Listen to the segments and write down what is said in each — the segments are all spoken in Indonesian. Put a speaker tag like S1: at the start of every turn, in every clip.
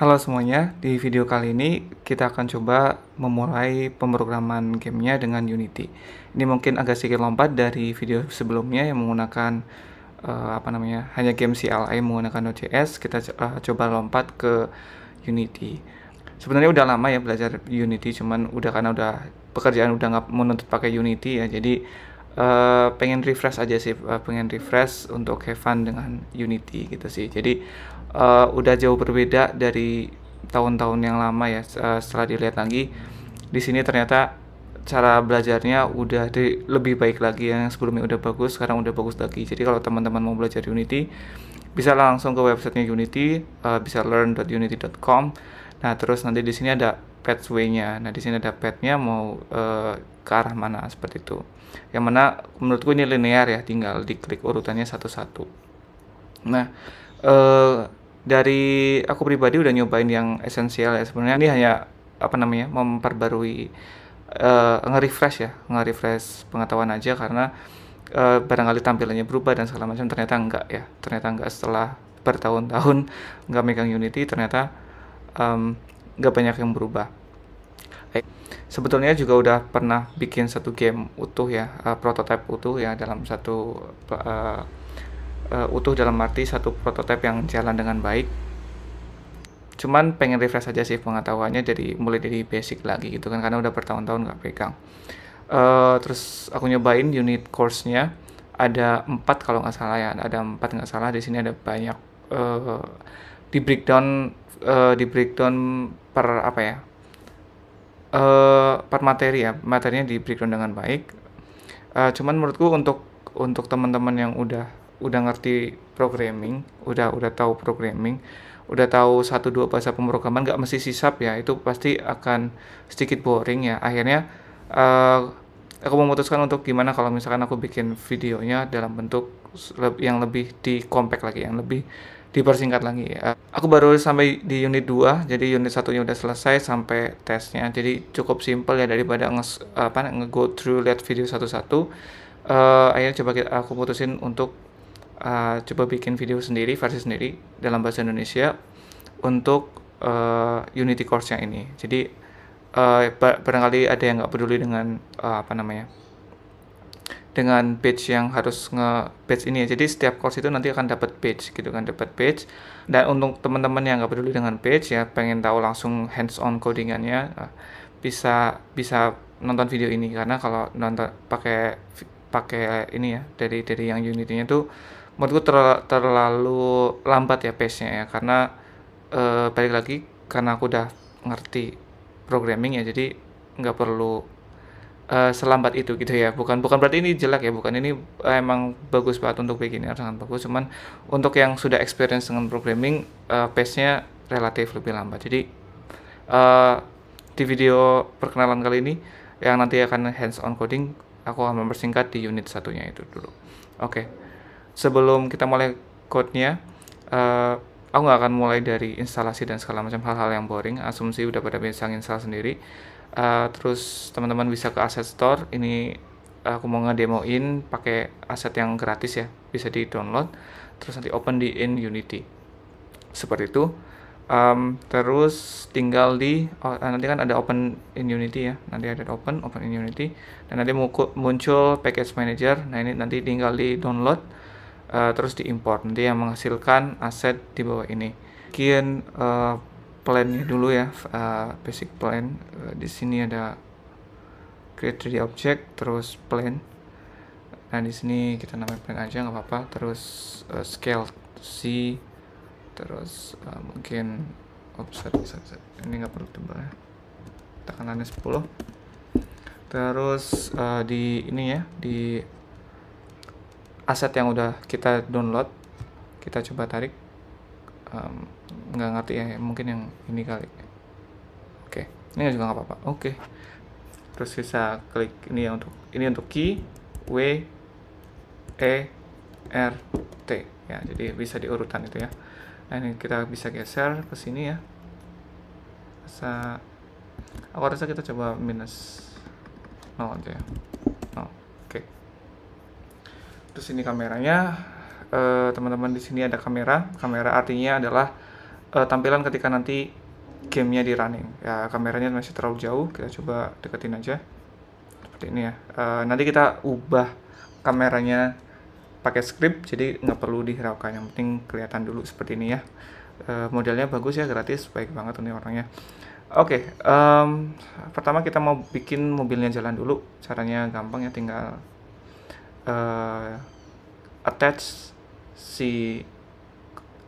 S1: Halo semuanya, di video kali ini kita akan coba memulai pemrograman gamenya dengan Unity. Ini mungkin agak sedikit lompat dari video sebelumnya yang menggunakan uh, apa namanya hanya game CLI menggunakan Node.js. Kita uh, coba lompat ke Unity. Sebenarnya udah lama ya belajar Unity, cuman udah karena udah pekerjaan udah nggak menuntut pakai Unity ya, jadi Eh, pengen refresh aja sih uh, pengen refresh untuk have fun dengan Unity gitu sih jadi uh, udah jauh berbeda dari tahun-tahun yang lama ya uh, setelah dilihat lagi di sini ternyata cara belajarnya udah di, lebih baik lagi yang sebelumnya udah bagus sekarang udah bagus lagi jadi kalau teman-teman mau belajar Unity bisa langsung ke websitenya Unity uh, bisa learn.unity.com nah terus nanti di sini ada pathway-nya. Nah, di sini ada path-nya mau uh, ke arah mana seperti itu. Yang mana menurutku ini linear ya, tinggal diklik urutannya satu-satu. Nah, uh, dari aku pribadi udah nyobain yang esensial ya sebenarnya. Ini hanya apa namanya? memperbarui uh, nge-refresh ya, nge-refresh pengetahuan aja karena uh, barangkali tampilannya berubah dan segala macam ternyata enggak ya. Ternyata enggak setelah bertahun-tahun nggak megang Unity ternyata um, nggak banyak yang berubah eh, sebetulnya juga udah pernah bikin satu game utuh ya uh, prototipe utuh ya dalam satu uh, uh, utuh dalam arti satu prototipe yang jalan dengan baik cuman pengen refresh aja sih pengetahuannya jadi mulai dari basic lagi gitu kan karena udah bertahun-tahun nggak pegang uh, terus aku nyobain unit course-nya ada empat kalau nggak salah ya ada empat nggak salah di sini ada banyak uh, di breakdown uh, di breakdown per apa ya uh, per materi ya materinya di breakdown dengan baik uh, cuman menurutku untuk untuk teman-teman yang udah udah ngerti programming udah udah tahu programming udah tahu satu dua bahasa pemrograman nggak mesti sisap ya itu pasti akan sedikit boring ya akhirnya uh, aku memutuskan untuk gimana kalau misalkan aku bikin videonya dalam bentuk yang lebih di compact lagi yang lebih dipersingkat lagi ya. Aku baru sampai di unit 2, jadi unit satunya udah selesai sampai tesnya. Jadi cukup simpel ya daripada nge apa nge go through lihat video satu-satu. Uh, akhirnya coba kita, aku putusin untuk uh, coba bikin video sendiri versi sendiri dalam bahasa Indonesia untuk uh, Unity course yang ini. Jadi uh, barangkali ada yang nggak peduli dengan uh, apa namanya dengan page yang harus nge badge ini ya. Jadi setiap course itu nanti akan dapat page gitu kan, dapat page Dan untuk teman-teman yang nggak peduli dengan page ya, pengen tahu langsung hands on codingannya eh, bisa bisa nonton video ini karena kalau nonton pakai pakai ini ya dari dari yang unitnya itu menurutku ter, terlalu lambat ya pace-nya ya karena e, balik lagi karena aku udah ngerti programming ya jadi nggak perlu Eh, selambat itu gitu ya bukan bukan berarti ini jelek ya bukan ini uh, emang bagus banget untuk beginner sangat bagus cuman untuk yang sudah experience dengan programming uh, pace-nya relatif lebih lambat jadi uh, di video perkenalan kali ini yang nanti akan hands on coding aku akan mempersingkat di unit satunya itu dulu oke okay. sebelum kita mulai code-nya uh, aku nggak akan mulai dari instalasi dan segala macam hal-hal yang boring asumsi udah pada bisa install sendiri uh, terus teman-teman bisa ke asset store ini aku mau ngedemoin pakai aset yang gratis ya bisa di download terus nanti open di in Unity seperti itu um, terus tinggal di oh, eh, nanti kan ada open in Unity ya nanti ada open open in Unity dan nanti muncul package manager nah ini nanti tinggal eh, di download uh, terus import nanti yang menghasilkan aset di bawah ini kian uh, plannya dulu ya uh, basic plan uh, di sini ada create 3D object terus plan nah di sini kita namain plan aja nggak apa-apa terus uh, scale C terus uh, mungkin offset ini nggak perlu tebal ya tekanannya 10 terus uh, di ini ya di aset yang udah kita download kita coba tarik nggak um, ngerti ya mungkin yang ini kali oke okay. ini juga nggak apa-apa oke okay. terus bisa klik ini ya untuk ini untuk key W E R T ya jadi bisa diurutan itu ya nah ini kita bisa geser ke sini ya bisa aku rasa kita coba minus nol aja ya nol oke okay. terus ini kameranya Eh, teman-teman di sini ada kamera. Kamera artinya adalah uh, tampilan ketika nanti gamenya di running. Ya kameranya masih terlalu jauh, kita coba deketin aja. Seperti ini ya. Uh, nanti kita ubah kameranya pakai script, jadi nggak perlu dihiraukan. Yang penting kelihatan dulu seperti ini ya. Uh, modelnya bagus ya, gratis, baik banget ini orangnya. Oke, okay, um, pertama kita mau bikin mobilnya jalan dulu. Caranya gampang ya, tinggal uh, attach si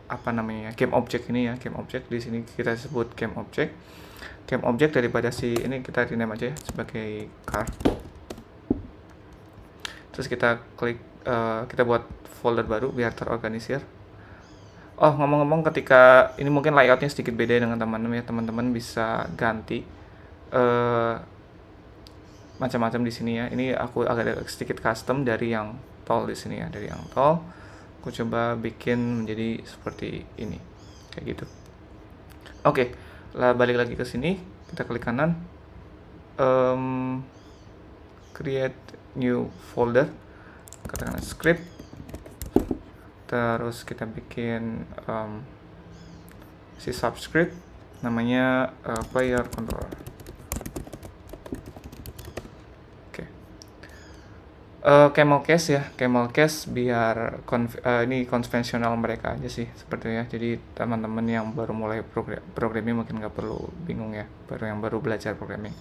S1: apa namanya game object ini ya game object di sini kita sebut game object game object daripada si ini kita rename aja ya sebagai car terus kita klik uh, kita buat folder baru biar terorganisir oh ngomong-ngomong ketika ini mungkin layoutnya sedikit beda dengan teman-teman ya teman-teman bisa ganti uh, macam-macam di sini ya ini aku agak sedikit custom dari yang tol di sini ya dari yang tol aku coba bikin menjadi seperti ini kayak gitu oke okay, lah balik lagi ke sini kita klik kanan um, create new folder katakan script terus kita bikin um, si subscript namanya uh, player controller uh, case ya camel case biar konf uh, ini konvensional mereka aja sih sepertinya jadi teman-teman yang baru mulai program programming mungkin nggak perlu bingung ya baru yang baru belajar programming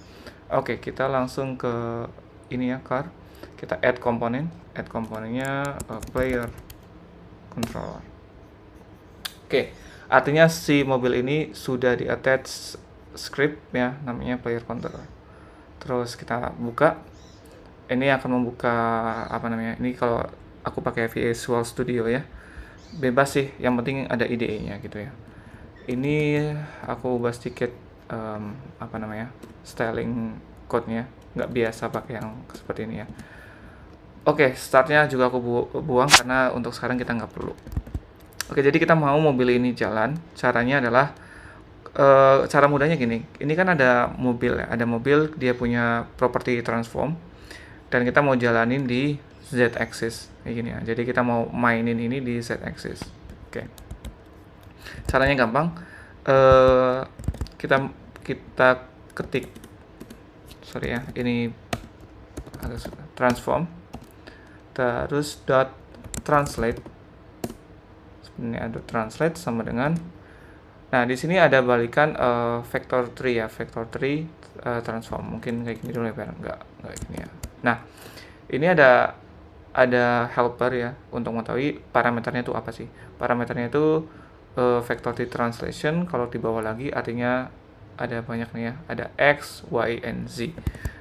S1: oke okay, kita langsung ke ini ya car kita add komponen add komponennya uh, player controller oke okay, artinya si mobil ini sudah di attach script ya namanya player controller terus kita buka ini akan membuka apa namanya ini kalau aku pakai Visual Studio ya bebas sih yang penting ada IDE-nya gitu ya ini aku ubah sedikit um, apa namanya styling code-nya nggak biasa pakai yang seperti ini ya Oke, okay, startnya juga aku bu buang karena untuk sekarang kita nggak perlu. Oke, okay, jadi kita mau mobil ini jalan. Caranya adalah, uh, cara mudahnya gini. Ini kan ada mobil ya, ada mobil dia punya property transform dan kita mau jalanin di z axis kayak gini ya jadi kita mau mainin ini di z axis oke okay. caranya gampang uh, kita kita ketik sorry ya ini agak transform terus dot translate ini ada translate sama dengan nah di sini ada balikan uh, eh, vector 3 ya vector 3 uh, eh, transform mungkin kayak gini dulu ya biar enggak enggak gini ya Nah, ini ada ada helper ya untuk mengetahui parameternya itu apa sih. Parameternya itu uh, vector translation kalau di bawah lagi artinya ada banyak nih ya. Ada x, y, and z.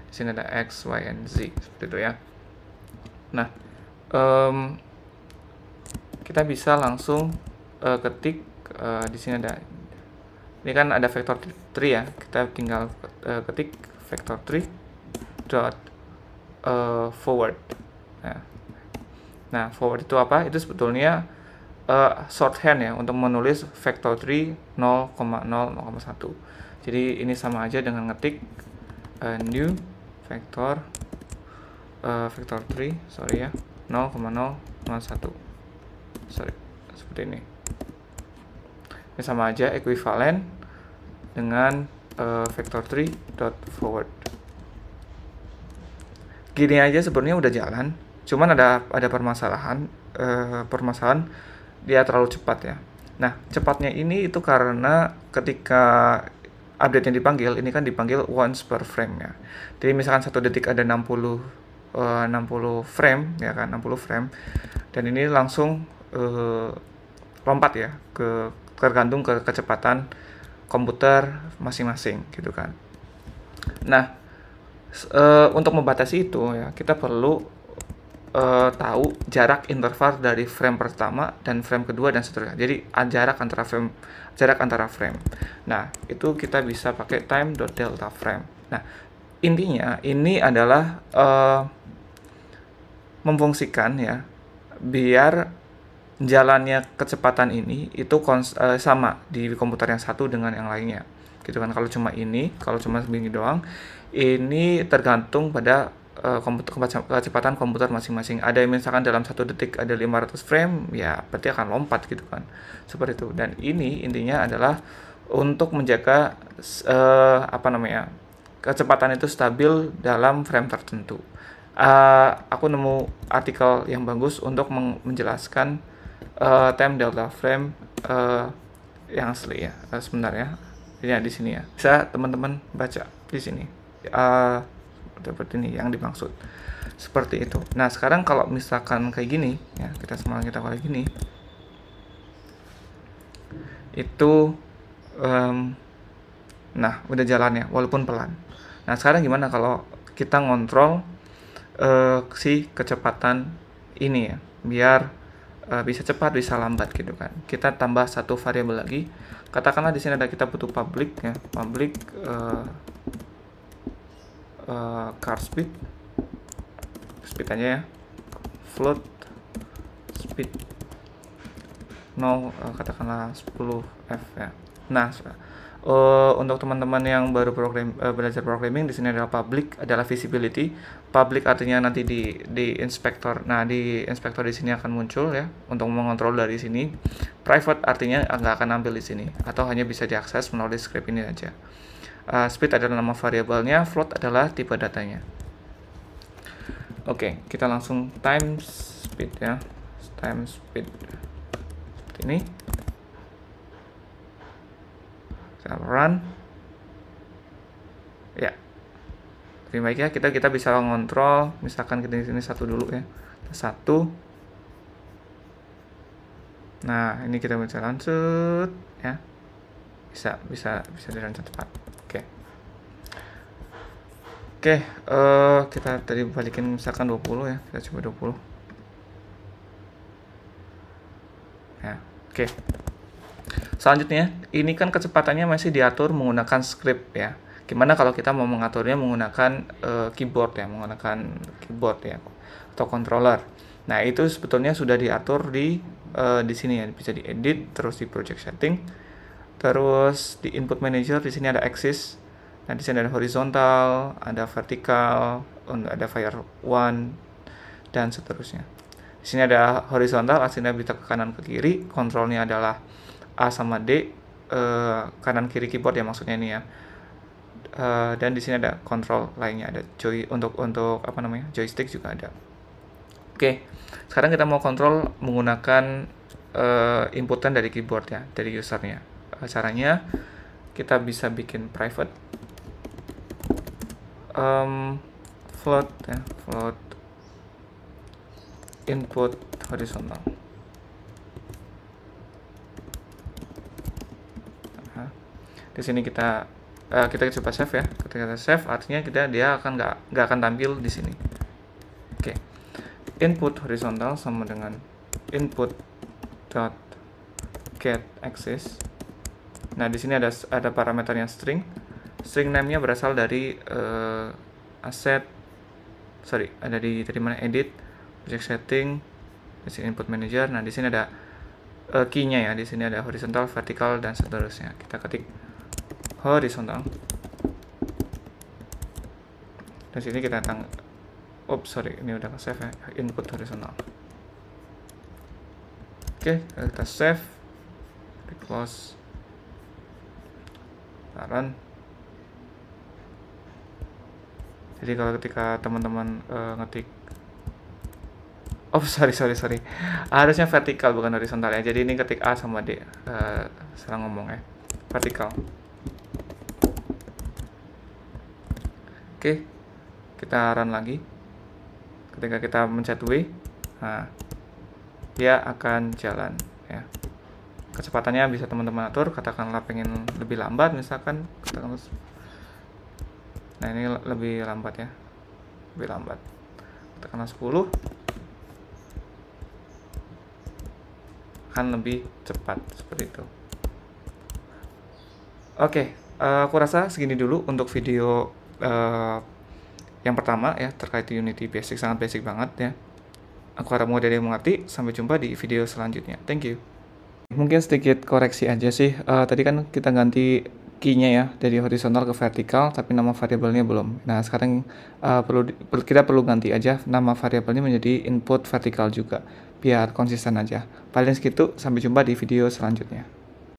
S1: Di sini ada x, y, and z seperti itu ya. Nah, um, kita bisa langsung uh, ketik uh, di sini ada ini kan ada vector 3 ya kita tinggal uh, ketik vector 3 dot uh, forward. Ya. Nah. forward itu apa? Itu sebetulnya uh, eh, shorthand ya untuk menulis vektor 3 0,0,1. Jadi ini sama aja dengan ngetik uh, new vektor uh, vektor 3, sorry ya, 0,0,1. Sorry, seperti ini. Ini sama aja equivalent dengan uh, vektor 3 gini aja sebenarnya udah jalan cuman ada ada permasalahan eh, permasalahan dia terlalu cepat ya nah cepatnya ini itu karena ketika update yang dipanggil ini kan dipanggil once per frame ya jadi misalkan satu detik ada 60 eh, 60 frame ya kan 60 frame dan ini langsung eh, lompat ya ke tergantung ke kecepatan komputer masing-masing gitu kan nah uh, untuk membatasi itu ya kita perlu uh, tahu jarak interval dari frame pertama dan frame kedua dan seterusnya. Jadi jarak antara frame jarak antara frame. Nah, itu kita bisa pakai time delta frame. Nah, intinya ini adalah uh, memfungsikan ya biar jalannya kecepatan ini itu uh, sama di komputer yang satu dengan yang lainnya. Gitu kan kalau cuma ini, kalau cuma segini doang ini tergantung pada eh, kecepatan komputer masing-masing. Ada yang misalkan dalam satu detik ada 500 frame, ya berarti akan lompat gitu kan. Seperti itu. Dan ini intinya adalah untuk menjaga uh, apa namanya kecepatan itu stabil dalam frame tertentu. Uh, aku nemu artikel yang bagus untuk menjelaskan uh, time delta frame uh, yang asli ya. Uh, sebenarnya ini ya di sini ya. Bisa teman-teman baca di sini uh, eh, seperti ini yang dimaksud seperti itu nah sekarang kalau misalkan kayak gini ya kita semangat kita kayak gini itu um, nah udah jalannya walaupun pelan nah sekarang gimana kalau kita ngontrol uh, si kecepatan ini ya biar uh, bisa cepat bisa lambat gitu kan kita tambah satu variabel lagi katakanlah di sini ada kita butuh publik ya publik uh, uh, car speed speed aja ya float speed 0 uh, eh, katakanlah 10 f ya nah uh, untuk teman-teman yang baru program, uh, belajar programming di sini adalah public adalah visibility public artinya nanti di di inspektor nah di inspector di sini akan muncul ya untuk mengontrol dari sini private artinya nggak akan ambil di sini atau hanya bisa diakses melalui script ini aja uh, speed adalah nama variabelnya, float adalah tipe datanya. Oke, okay, kita langsung time speed ya. Time speed seperti ini. Kita run. Ya. Lebih baik ya kita kita bisa mengontrol, misalkan kita di sini satu dulu ya. Satu. Nah, ini kita bisa lanjut ya. Bisa bisa bisa dilanjut cepat. Oke, uh, kita tadi balikin misalkan 20 ya. Kita coba 20. Ya, oke. Selanjutnya, ini kan kecepatannya masih diatur menggunakan script ya. Gimana kalau kita mau mengaturnya menggunakan uh, keyboard ya, menggunakan keyboard ya atau controller. Nah, itu sebetulnya sudah diatur di uh, di sini ya, bisa diedit terus di project setting. Terus di input manager di sini ada axis Nah, di sini ada horizontal, ada vertikal, oh, ada fire one, dan seterusnya. Di sini ada horizontal, aslinya bisa ke kanan ke kiri, kontrolnya adalah A sama D, eh, kanan kiri keyboard ya maksudnya ini ya. Eh, dan di sini ada kontrol lainnya, ada joy untuk untuk apa namanya joystick juga ada. Oke, sekarang kita mau kontrol menggunakan eh, inputan dari keyboard ya, dari usernya. Eh, caranya kita bisa bikin private um, float ya float input horizontal di sini kita uh, kita coba save ya ketika kita save artinya kita dia akan nggak nggak akan tampil di sini oke okay. input horizontal sama dengan input dot get access nah di sini ada ada parameternya string String name-nya berasal dari uh, eh, aset sorry, ada di dari mana edit, project setting, basic input manager. Nah, di sini ada uh, key-nya ya. Di sini ada horizontal, vertikal dan seterusnya. Kita ketik horizontal. Dan sini kita tang Oops, sorry, ini udah save ya. Input horizontal. Oke, okay, kita save. Di close. Run. jadi kalau ketika teman-teman uh, ngetik oh sorry sorry sorry harusnya vertikal bukan horizontal ya jadi ini ketik A sama D uh, salah ngomong ya vertikal oke kita run lagi ketika kita mencet W nah, dia akan jalan ya kecepatannya bisa teman-teman atur katakanlah pengen lebih lambat misalkan katakanlah nah ini lebih lambat ya lebih lambat tekanan 10 akan lebih cepat seperti itu oke uh, aku rasa segini dulu untuk video uh, yang pertama ya terkait Unity Basic sangat basic banget ya Aku harap mudah yang mengerti. Sampai jumpa di video selanjutnya. Thank you. Mungkin sedikit koreksi aja sih. Uh, tadi kan kita ganti key-nya ya dari horizontal ke vertikal tapi nama variabelnya belum. Nah, sekarang uh, perlu kita perlu ganti aja nama variabelnya menjadi input vertikal juga biar konsisten aja. Paling segitu, sampai jumpa di video selanjutnya.